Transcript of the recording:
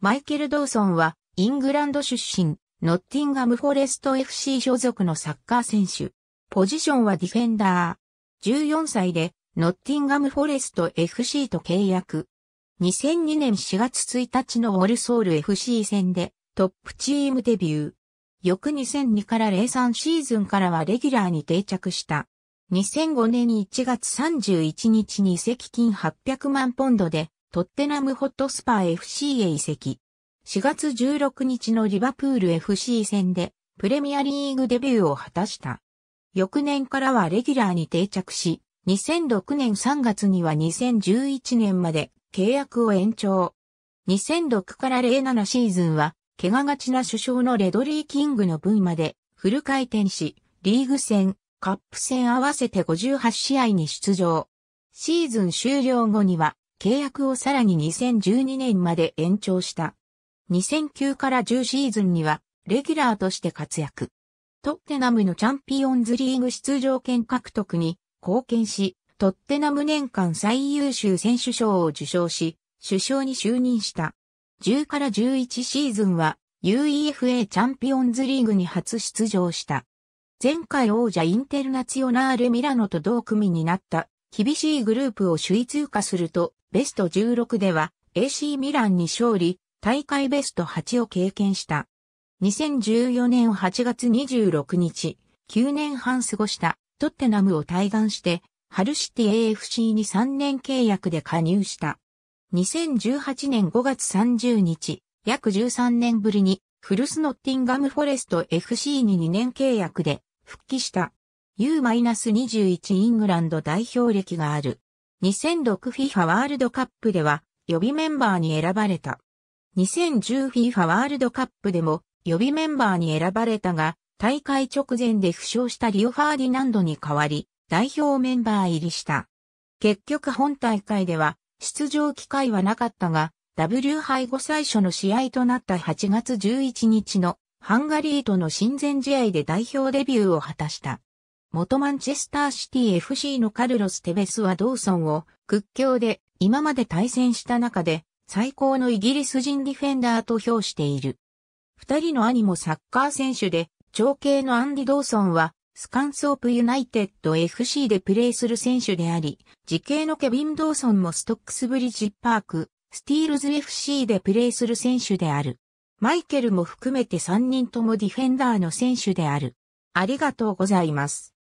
マイケル・ドーソンは、イングランド出身、ノッティンガム・フォレスト FC 所属のサッカー選手。ポジションはディフェンダー。14歳で、ノッティンガム・フォレスト FC と契約。2002年4月1日のオールソール FC 戦で、トップチームデビュー。翌2002から03シーズンからはレギュラーに定着した。2005年1月31日に移籍金800万ポンドでトッテナムホットスパー FC へ移籍。4月16日のリバプール FC 戦でプレミアリーグデビューを果たした。翌年からはレギュラーに定着し、2006年3月には2011年まで契約を延長。2006から07シーズンは、怪我がちな首相のレドリー・キングの分までフル回転し、リーグ戦、カップ戦合わせて58試合に出場。シーズン終了後には、契約をさらに2012年まで延長した。2009から10シーズンには、レギュラーとして活躍。トッテナムのチャンピオンズリーグ出場権獲得に貢献し、トッテナム年間最優秀選手賞を受賞し、首相に就任した。10から11シーズンは UEFA チャンピオンズリーグに初出場した。前回王者インテルナツヨオナーレミラノと同組になった厳しいグループを首位通過するとベスト16では AC ミランに勝利、大会ベスト8を経験した。2014年8月26日、9年半過ごしたトッテナムを退団して、ハルシティ AFC に3年契約で加入した。2018年5月30日、約13年ぶりに、フルスノッティンガムフォレスト FC に2年契約で復帰した。U-21 イングランド代表歴がある。2006FIFA ワールドカップでは予備メンバーに選ばれた。2010FIFA ワールドカップでも予備メンバーに選ばれたが、大会直前で負傷したリオ・ファーディナンドに代わり、代表メンバー入りした。結局本大会では出場機会はなかったが、W 杯後最初の試合となった8月11日のハンガリーとの親善試合で代表デビューを果たした。元マンチェスターシティ FC のカルロス・テベスはドーソンを屈強で今まで対戦した中で最高のイギリス人ディフェンダーと評している。二人の兄もサッカー選手で、長兄のアンディ・ドーソンはスカンソープユナイテッド FC でプレーする選手であり、時系のケビン・ドーソンもストックスブリッジパーク、スティールズ FC でプレーする選手である。マイケルも含めて3人ともディフェンダーの選手である。ありがとうございます。